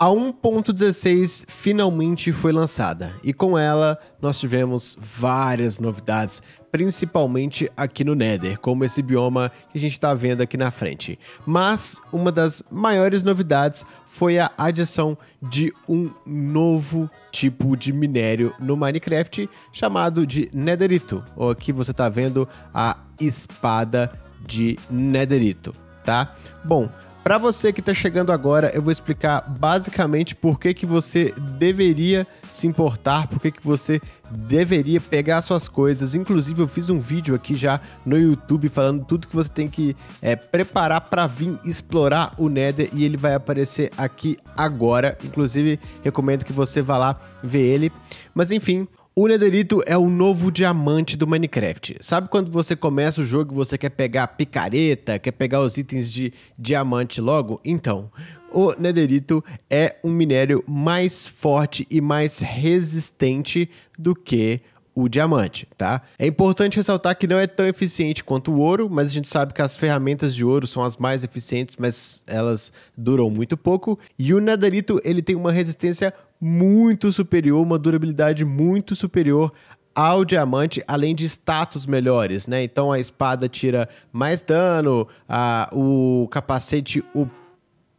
A 1.16 finalmente foi lançada e com ela nós tivemos várias novidades, principalmente aqui no Nether, como esse bioma que a gente está vendo aqui na frente. Mas uma das maiores novidades foi a adição de um novo tipo de minério no Minecraft chamado de Netherito. Ou aqui você está vendo a espada de Netherito, tá? Bom, para você que está chegando agora, eu vou explicar basicamente por que, que você deveria se importar, por que, que você deveria pegar suas coisas. Inclusive, eu fiz um vídeo aqui já no YouTube falando tudo que você tem que é, preparar para vir explorar o Nether e ele vai aparecer aqui agora. Inclusive, recomendo que você vá lá ver ele. Mas enfim, o nederito é o novo diamante do Minecraft. Sabe quando você começa o jogo e você quer pegar a picareta, quer pegar os itens de diamante logo? Então, o nederito é um minério mais forte e mais resistente do que o diamante, tá? É importante ressaltar que não é tão eficiente quanto o ouro, mas a gente sabe que as ferramentas de ouro são as mais eficientes, mas elas duram muito pouco. E o nederito ele tem uma resistência muito superior, uma durabilidade muito superior ao diamante, além de status melhores, né? Então a espada tira mais dano, a, o capacete, o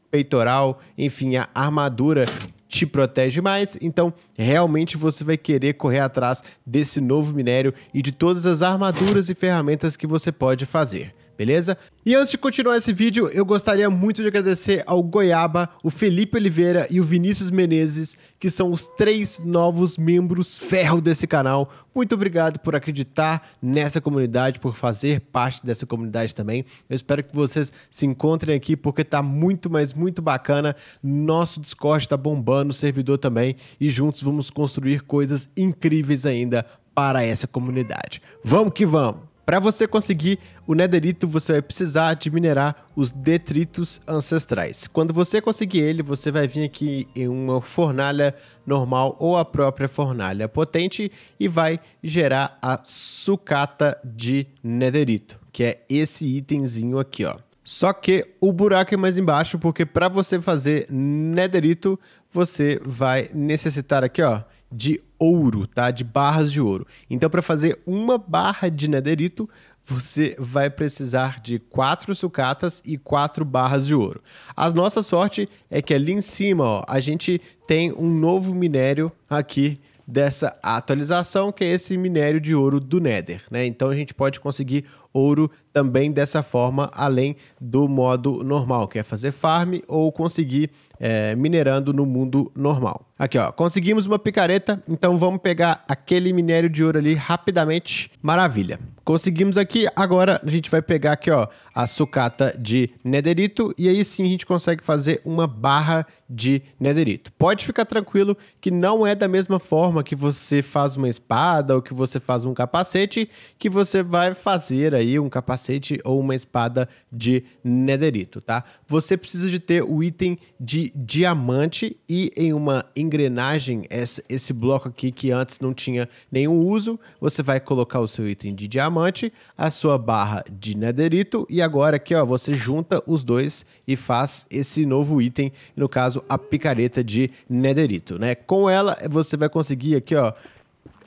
peitoral, enfim, a armadura te protege mais, então realmente você vai querer correr atrás desse novo minério e de todas as armaduras e ferramentas que você pode fazer beleza? E antes de continuar esse vídeo, eu gostaria muito de agradecer ao Goiaba, o Felipe Oliveira e o Vinícius Menezes, que são os três novos membros ferro desse canal. Muito obrigado por acreditar nessa comunidade, por fazer parte dessa comunidade também. Eu espero que vocês se encontrem aqui porque tá muito, mas muito bacana. Nosso Discord tá bombando, o servidor também, e juntos vamos construir coisas incríveis ainda para essa comunidade. Vamos que vamos! Para você conseguir o nederito, você vai precisar de minerar os detritos ancestrais. Quando você conseguir ele, você vai vir aqui em uma fornalha normal ou a própria fornalha potente e vai gerar a sucata de nederito, que é esse itemzinho aqui, ó. Só que o buraco é mais embaixo, porque para você fazer nederito, você vai necessitar aqui, ó, de ouro, tá? De barras de ouro. Então, para fazer uma barra de nederito, você vai precisar de quatro sucatas e quatro barras de ouro. A nossa sorte é que ali em cima, ó, a gente tem um novo minério aqui dessa atualização, que é esse minério de ouro do Nether, né? Então a gente pode conseguir ouro também dessa forma, além do modo normal, que é fazer farm ou conseguir é, minerando no mundo normal. Aqui, ó, conseguimos uma picareta, então vamos pegar aquele minério de ouro ali rapidamente. Maravilha. Conseguimos aqui, agora a gente vai pegar aqui, ó, a sucata de nederito e aí sim a gente consegue fazer uma barra de nederito. Pode ficar tranquilo que não é da mesma forma que você faz uma espada ou que você faz um capacete que você vai fazer aí aí um capacete ou uma espada de nederito, tá? Você precisa de ter o item de diamante e em uma engrenagem, esse bloco aqui que antes não tinha nenhum uso, você vai colocar o seu item de diamante, a sua barra de nederito e agora aqui, ó, você junta os dois e faz esse novo item, no caso, a picareta de nederito, né? Com ela, você vai conseguir aqui, ó,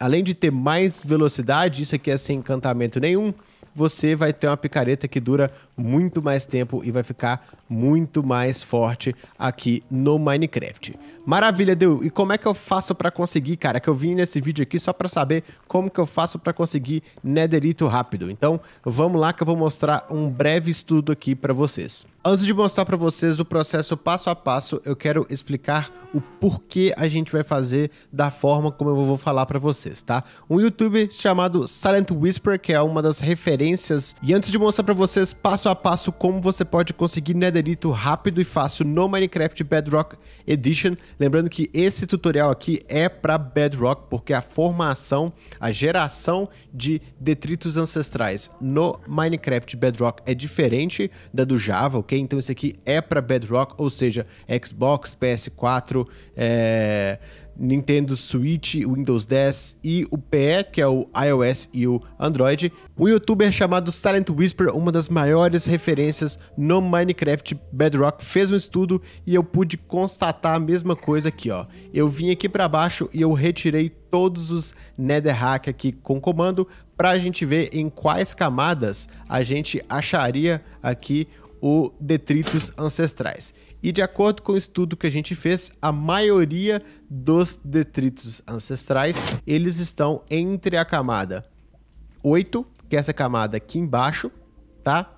além de ter mais velocidade, isso aqui é sem encantamento nenhum, você vai ter uma picareta que dura muito mais tempo e vai ficar muito mais forte aqui no Minecraft. Maravilha, Deu. E como é que eu faço para conseguir, cara? Que eu vim nesse vídeo aqui só para saber como que eu faço para conseguir netherito rápido. Então, vamos lá que eu vou mostrar um breve estudo aqui para vocês. Antes de mostrar para vocês o processo passo a passo, eu quero explicar o porquê a gente vai fazer da forma como eu vou falar para vocês, tá? Um YouTube chamado Silent Whisper, que é uma das referências. E antes de mostrar para vocês passo a passo como você pode conseguir netherito rápido e fácil no Minecraft Bedrock Edition, lembrando que esse tutorial aqui é para Bedrock, porque é a formação, a geração de detritos ancestrais no Minecraft Bedrock é diferente da do Java, ok? Então isso aqui é para Bedrock, ou seja, Xbox, PS4, é, Nintendo Switch, Windows 10 e o PE, que é o iOS e o Android. O youtuber chamado Silent Whisper, uma das maiores referências no Minecraft Bedrock, fez um estudo e eu pude constatar a mesma coisa aqui, ó. Eu vim aqui para baixo e eu retirei todos os netherrack aqui com comando para a gente ver em quais camadas a gente acharia aqui ou detritos ancestrais. E de acordo com o estudo que a gente fez, a maioria dos detritos ancestrais, eles estão entre a camada 8, que é essa camada aqui embaixo, tá?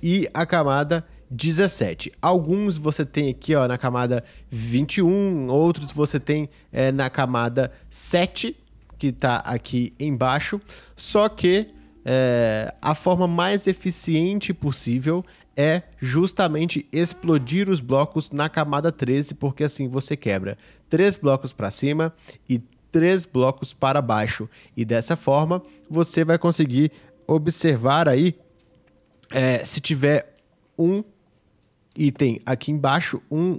E a camada 17. Alguns você tem aqui ó, na camada 21, outros você tem é, na camada 7, que está aqui embaixo. Só que é, a forma mais eficiente possível é justamente explodir os blocos na camada 13, porque assim você quebra três blocos para cima e três blocos para baixo. E dessa forma, você vai conseguir observar aí é, se tiver um item aqui embaixo, um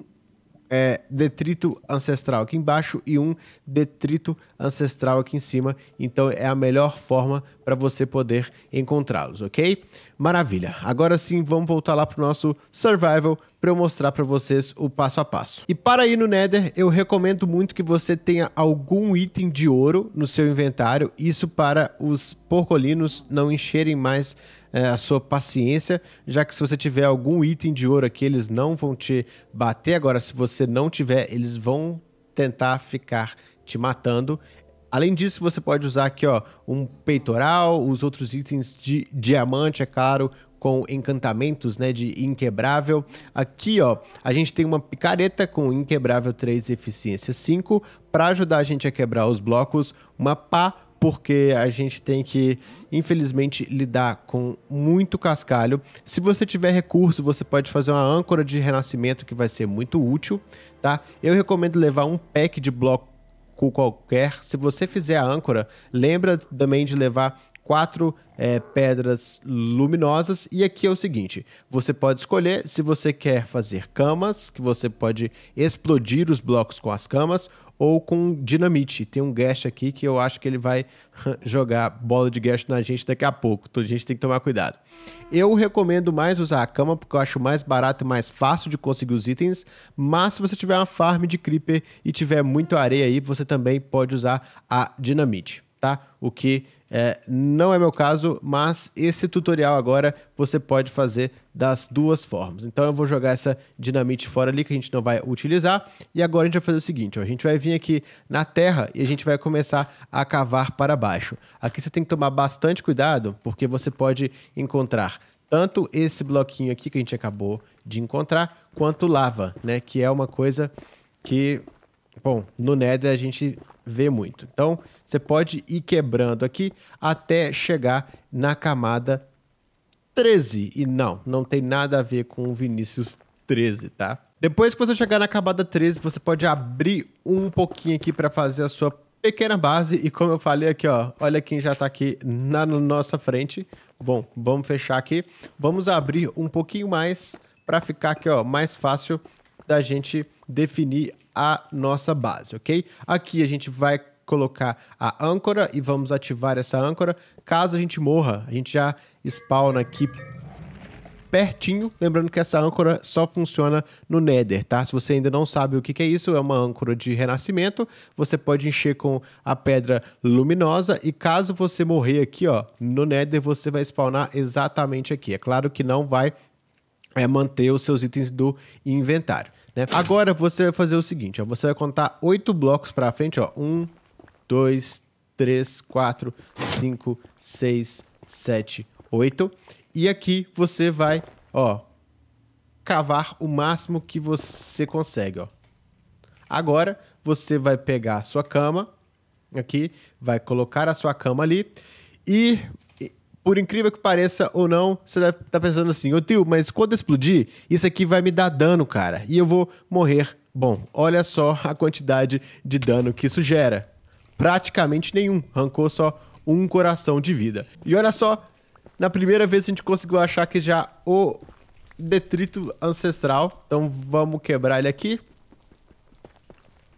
é, detrito ancestral aqui embaixo e um detrito ancestral aqui em cima. Então é a melhor forma para você poder encontrá-los, ok? Maravilha. Agora sim, vamos voltar lá para o nosso survival para eu mostrar para vocês o passo a passo. E para ir no Nether, eu recomendo muito que você tenha algum item de ouro no seu inventário, isso para os porcolinos não encherem mais é, a sua paciência, já que se você tiver algum item de ouro aqui, eles não vão te bater. Agora, se você não tiver, eles vão tentar ficar te matando. Além disso, você pode usar aqui ó, um peitoral, os outros itens de diamante, é claro, com encantamentos né, de inquebrável. Aqui ó, a gente tem uma picareta com inquebrável 3 e eficiência 5 para ajudar a gente a quebrar os blocos, uma pá porque a gente tem que, infelizmente, lidar com muito cascalho. Se você tiver recurso, você pode fazer uma âncora de renascimento que vai ser muito útil, tá? Eu recomendo levar um pack de bloco qualquer. Se você fizer a âncora, lembra também de levar quatro é, pedras luminosas. E aqui é o seguinte: você pode escolher se você quer fazer camas, que você pode explodir os blocos com as camas, ou com dinamite. Tem um Gash aqui que eu acho que ele vai jogar bola de Gash na gente daqui a pouco. Então a gente tem que tomar cuidado. Eu recomendo mais usar a cama porque eu acho mais barato e mais fácil de conseguir os itens. Mas se você tiver uma farm de Creeper e tiver muita areia aí, você também pode usar a dinamite tá? O que é, não é meu caso, mas esse tutorial agora você pode fazer das duas formas. Então eu vou jogar essa dinamite fora ali que a gente não vai utilizar. E agora a gente vai fazer o seguinte, ó, a gente vai vir aqui na terra e a gente vai começar a cavar para baixo. Aqui você tem que tomar bastante cuidado porque você pode encontrar tanto esse bloquinho aqui que a gente acabou de encontrar, quanto lava, né? Que é uma coisa que, bom, no Nether a gente ver muito. Então, você pode ir quebrando aqui até chegar na camada 13. E não, não tem nada a ver com o Vinícius 13, tá? Depois que você chegar na camada 13, você pode abrir um pouquinho aqui para fazer a sua pequena base. E como eu falei aqui, ó, olha quem já está aqui na nossa frente. Bom, vamos fechar aqui. Vamos abrir um pouquinho mais para ficar aqui, ó, mais fácil da gente definir a nossa base, ok? Aqui a gente vai colocar a âncora e vamos ativar essa âncora. Caso a gente morra, a gente já spawna aqui pertinho. Lembrando que essa âncora só funciona no Nether, tá? Se você ainda não sabe o que, é isso, é uma âncora de renascimento. Você pode encher com a pedra luminosa e caso você morrer aqui, ó, no Nether, você vai spawnar exatamente aqui. É claro que não vai é, manter os seus itens do inventário. Né? Agora você vai fazer o seguinte: ó, você vai contar oito blocos para frente, ó. Um, dois, três, quatro, cinco, seis, sete, oito. E aqui você vai, ó, cavar o máximo que você consegue, ó. Agora você vai pegar a sua cama aqui, vai colocar a sua cama ali e por incrível que pareça ou não, você deve estar tá pensando assim, ô tio, mas quando explodir, isso aqui vai me dar dano, cara, e eu vou morrer. Bom, olha só a quantidade de dano que isso gera. Praticamente nenhum, Rancou só um coração de vida. E olha só, na primeira vez a gente conseguiu achar que já o detrito ancestral. Então vamos quebrar ele aqui.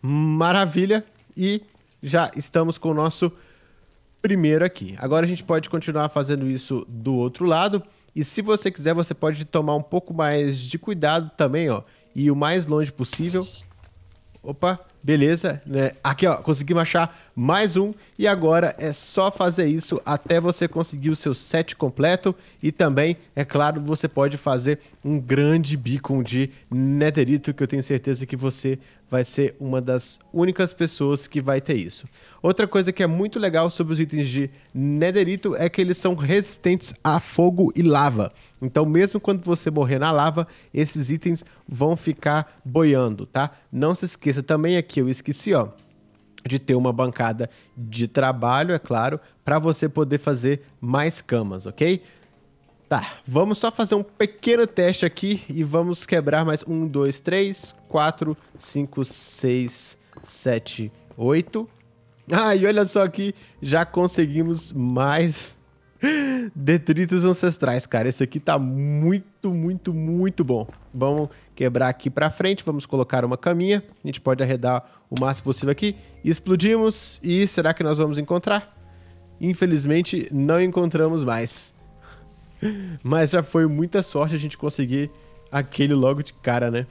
Maravilha. E já estamos com o nosso primeiro aqui. Agora a gente pode continuar fazendo isso do outro lado. E se você quiser, você pode tomar um pouco mais de cuidado também, ó. E o mais longe possível. Opa, beleza, né? Aqui, ó, conseguimos achar mais um. E agora é só fazer isso até você conseguir o seu set completo. E também, é claro, você pode fazer um grande beacon de netherito, que eu tenho certeza que você vai ser uma das únicas pessoas que vai ter isso. Outra coisa que é muito legal sobre os itens de nederito é que eles são resistentes a fogo e lava. Então, mesmo quando você morrer na lava, esses itens vão ficar boiando, tá? Não se esqueça também aqui, eu esqueci, ó, de ter uma bancada de trabalho, é claro, para você poder fazer mais camas, ok? Tá, vamos só fazer um pequeno teste aqui e vamos quebrar mais um, dois, três, quatro, cinco, seis, sete, oito. Ah, e olha só aqui, já conseguimos mais detritos ancestrais, cara. Esse aqui tá muito, muito, muito bom. Vamos quebrar aqui pra frente, vamos colocar uma caminha. A gente pode arredar o máximo possível aqui. Explodimos e será que nós vamos encontrar? Infelizmente, não encontramos mais. Mas já foi muita sorte a gente conseguir aquele logo de cara, né?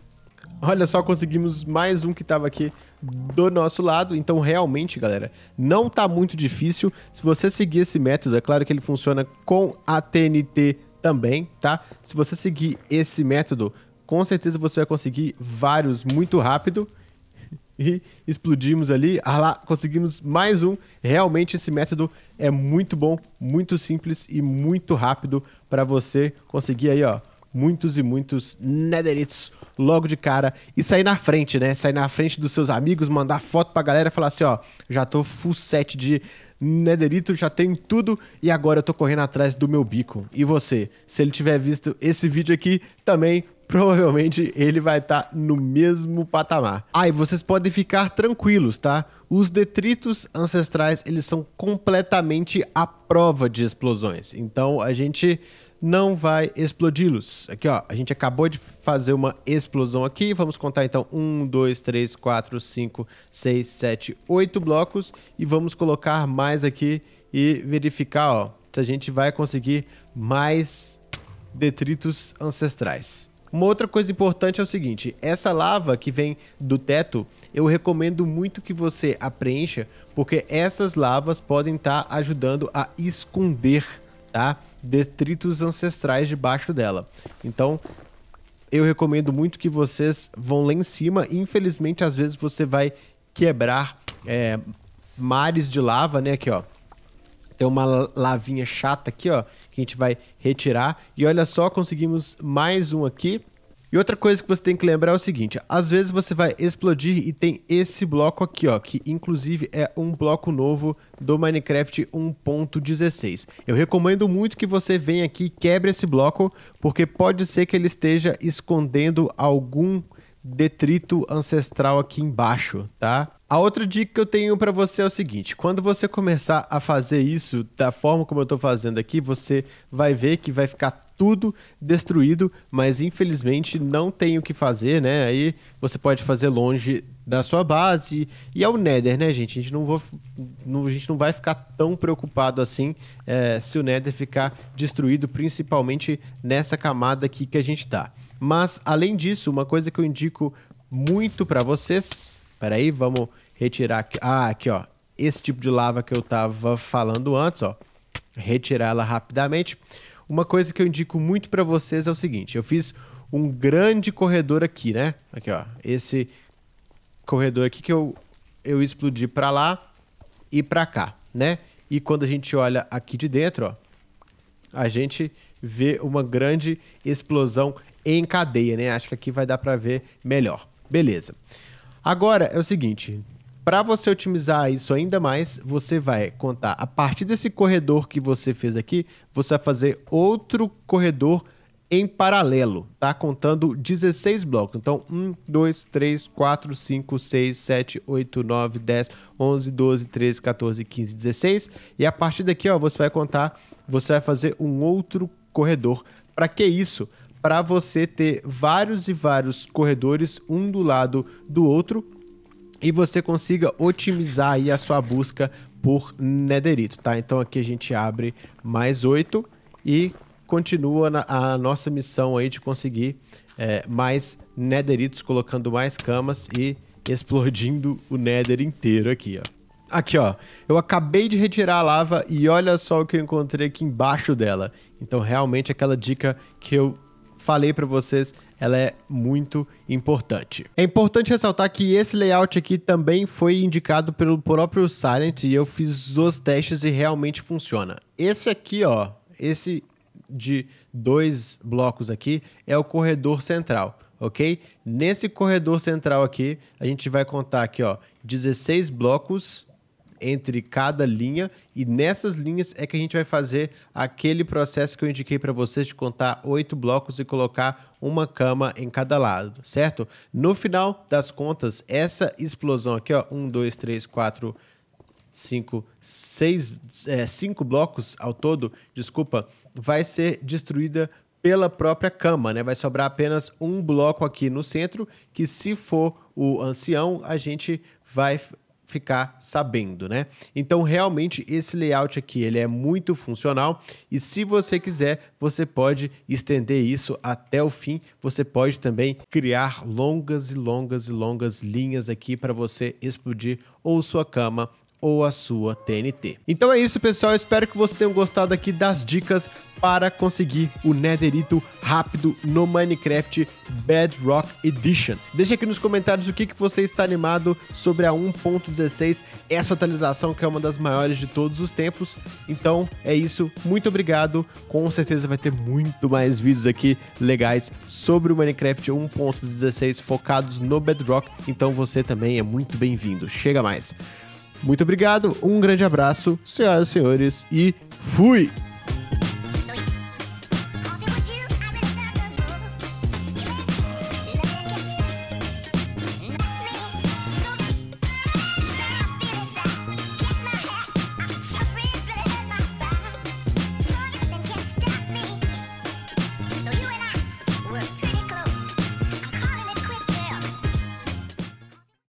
Olha só, conseguimos mais um que estava aqui do nosso lado. Então, realmente, galera, não tá muito difícil. Se você seguir esse método, é claro que ele funciona com a TNT também, tá? Se você seguir esse método, com certeza você vai conseguir vários muito rápido e explodimos ali. Ah lá, conseguimos mais um. Realmente esse método é muito bom, muito simples e muito rápido para você conseguir aí, ó, muitos e muitos netheritos logo de cara e sair na frente, né? Sair na frente dos seus amigos, mandar foto pra galera, falar assim, ó, já tô full set de Nederito já tenho tudo e agora eu tô correndo atrás do meu bico. E você, se ele tiver visto esse vídeo aqui, também provavelmente ele vai estar tá no mesmo patamar. Ah, e vocês podem ficar tranquilos, tá? Os detritos ancestrais, eles são completamente à prova de explosões. Então a gente não vai explodi-los. Aqui, ó, a gente acabou de fazer uma explosão aqui. Vamos contar então 1, 2, 3, 4, 5, 6, 7, 8 blocos e vamos colocar mais aqui e verificar, ó, se a gente vai conseguir mais detritos ancestrais. Uma outra coisa importante é o seguinte, essa lava que vem do teto, eu recomendo muito que você a preencha, porque essas lavas podem estar tá ajudando a esconder, tá? detritos ancestrais debaixo dela. Então, eu recomendo muito que vocês vão lá em cima. Infelizmente, às vezes você vai quebrar é, mares de lava, né? Aqui, ó. Tem uma lavinha chata aqui, ó, que a gente vai retirar. E olha só, conseguimos mais um aqui. E outra coisa que você tem que lembrar é o seguinte: às vezes você vai explodir e tem esse bloco aqui, ó, que inclusive é um bloco novo do Minecraft 1.16. Eu recomendo muito que você venha aqui e quebre esse bloco, porque pode ser que ele esteja escondendo algum detrito ancestral aqui embaixo, tá? A outra dica que eu tenho para você é o seguinte: quando você começar a fazer isso da forma como eu estou fazendo aqui, você vai ver que vai ficar tudo destruído, mas infelizmente não tem o que fazer, né? Aí você pode fazer longe da sua base. E é o Nether, né, gente? A gente não, vou, não, a gente não vai ficar tão preocupado assim é, se o Nether ficar destruído, principalmente nessa camada aqui que a gente tá. Mas, além disso, uma coisa que eu indico muito para vocês... Peraí, vamos retirar aqui... Ah, aqui, ó. Esse tipo de lava que eu tava falando antes, ó. Retirar ela rapidamente. Uma coisa que eu indico muito para vocês é o seguinte: eu fiz um grande corredor aqui, né? Aqui, ó. Esse corredor aqui que eu, eu explodi para lá e para cá, né? E quando a gente olha aqui de dentro, ó, a gente vê uma grande explosão em cadeia, né? Acho que aqui vai dar para ver melhor. Beleza. Agora é o seguinte, para você otimizar isso ainda mais, você vai contar a partir desse corredor que você fez aqui, você vai fazer outro corredor em paralelo, tá? Contando 16 blocos. Então, 1, 2, 3, 4, 5, 6, 7, 8, 9, 10, 11, 12, 13, 14, 15, 16. E a partir daqui, ó, você vai contar, você vai fazer um outro corredor. Para que isso? Para você ter vários e vários corredores, um do lado do outro, e você consiga otimizar aí a sua busca por nederito, tá? Então aqui a gente abre mais oito e continua na, a nossa missão aí de conseguir é, mais nederitos, colocando mais camas e explodindo o nether inteiro aqui, ó. Aqui, ó. Eu acabei de retirar a lava e olha só o que eu encontrei aqui embaixo dela. Então, realmente, aquela dica que eu falei para vocês, ela é muito importante. É importante ressaltar que esse layout aqui também foi indicado pelo próprio Silent e eu fiz os testes e realmente funciona. Esse aqui, ó, esse de dois blocos aqui é o corredor central, ok? Nesse corredor central aqui, a gente vai contar aqui, ó, 16 blocos entre cada linha e nessas linhas é que a gente vai fazer aquele processo que eu indiquei para vocês de contar oito blocos e colocar uma cama em cada lado, certo? No final das contas, essa explosão aqui, ó, um, dois, três, quatro, cinco, seis, é, cinco blocos ao todo, desculpa, vai ser destruída pela própria cama, né? Vai sobrar apenas um bloco aqui no centro, que se for o ancião, a gente vai ficar sabendo, né? Então, realmente, esse layout aqui, ele é muito funcional e se você quiser, você pode estender isso até o fim. Você pode também criar longas e longas e longas linhas aqui para você explodir ou sua cama ou a sua TNT. Então é isso, pessoal. espero que vocês tenham gostado aqui das dicas para conseguir o Netherito rápido no Minecraft Bedrock Edition. Deixe aqui nos comentários o que, que você está animado sobre a 1.16, essa atualização que é uma das maiores de todos os tempos. Então é isso, muito obrigado. Com certeza vai ter muito mais vídeos aqui legais sobre o Minecraft 1.16 focados no Bedrock. Então você também é muito bem-vindo. Chega mais. Muito obrigado, um grande abraço, senhoras e senhores, e fui!